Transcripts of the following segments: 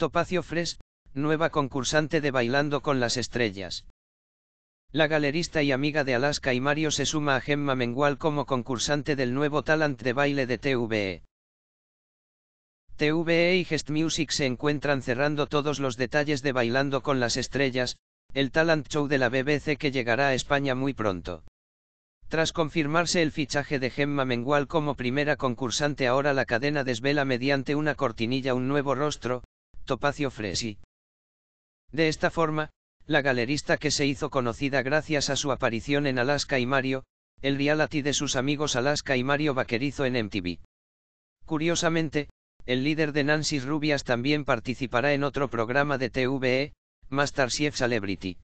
Topacio Fres, nueva concursante de Bailando con las Estrellas. La galerista y amiga de Alaska y Mario se suma a Gemma Mengual como concursante del nuevo talent de baile de TVE. TVE y Gest Music se encuentran cerrando todos los detalles de Bailando con las Estrellas, el talent show de la BBC que llegará a España muy pronto. Tras confirmarse el fichaje de Gemma Mengual como primera concursante ahora la cadena desvela mediante una cortinilla un nuevo rostro, Topacio Fresi. De esta forma, la galerista que se hizo conocida gracias a su aparición en Alaska y Mario, el reality de sus amigos Alaska y Mario Vaquerizo en MTV. Curiosamente, el líder de Nancy Rubias también participará en otro programa de TVE, Masterchef Celebrity.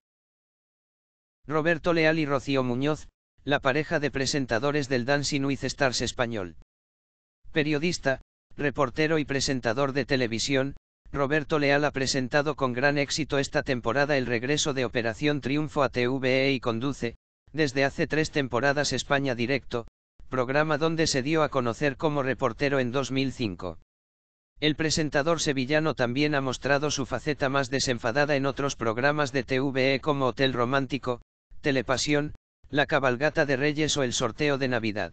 Roberto Leal y Rocío Muñoz, la pareja de presentadores del Dancing with Stars español. Periodista, reportero y presentador de televisión, Roberto Leal ha presentado con gran éxito esta temporada el regreso de Operación Triunfo a TVE y conduce, desde hace tres temporadas España Directo, programa donde se dio a conocer como reportero en 2005. El presentador sevillano también ha mostrado su faceta más desenfadada en otros programas de TVE como Hotel Romántico, Telepasión, La Cabalgata de Reyes o El Sorteo de Navidad.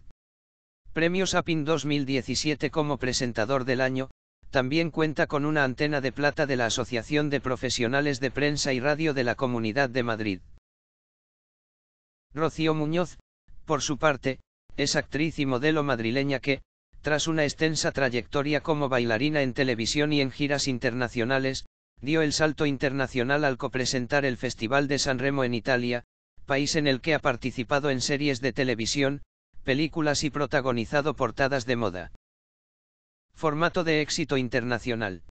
Premios APIN 2017 como presentador del año, también cuenta con una antena de plata de la Asociación de Profesionales de Prensa y Radio de la Comunidad de Madrid. Rocío Muñoz, por su parte, es actriz y modelo madrileña que, tras una extensa trayectoria como bailarina en televisión y en giras internacionales, dio el salto internacional al copresentar el Festival de San Remo en Italia, país en el que ha participado en series de televisión, películas y protagonizado portadas de moda. Formato de éxito internacional.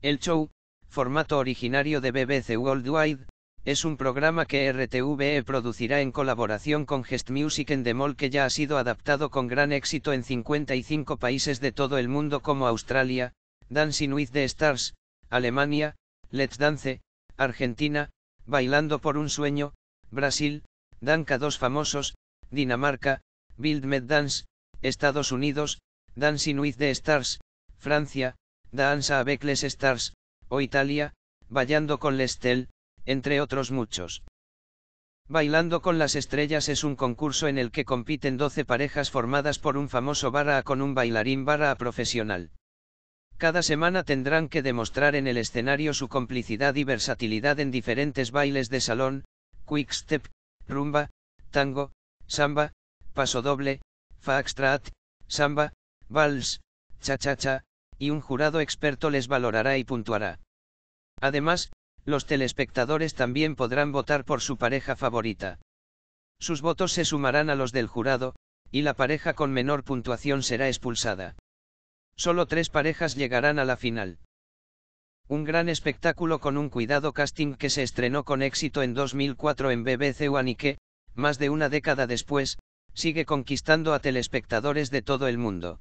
El show, formato originario de BBC Worldwide, es un programa que RTVE producirá en colaboración con Gest Music en Demol que ya ha sido adaptado con gran éxito en 55 países de todo el mundo como Australia, Dancing with the Stars, Alemania, Let's Dance, Argentina, Bailando por un sueño, Brasil, Danca dos famosos, Dinamarca, Build Med Dance, Estados Unidos, Dancing with the Stars, Francia, Danza avec les Stars, o Italia, Bailando con l'Estel, entre otros muchos. Bailando con las estrellas es un concurso en el que compiten 12 parejas formadas por un famoso barra con un bailarín barra profesional. Cada semana tendrán que demostrar en el escenario su complicidad y versatilidad en diferentes bailes de salón, quickstep, rumba, tango, samba, paso doble, foxtrot, samba, vals, cha-cha-cha, y un jurado experto les valorará y puntuará. Además, los telespectadores también podrán votar por su pareja favorita. Sus votos se sumarán a los del jurado, y la pareja con menor puntuación será expulsada. Solo tres parejas llegarán a la final. Un gran espectáculo con un cuidado casting que se estrenó con éxito en 2004 en BBC One y que, más de una década después, sigue conquistando a telespectadores de todo el mundo.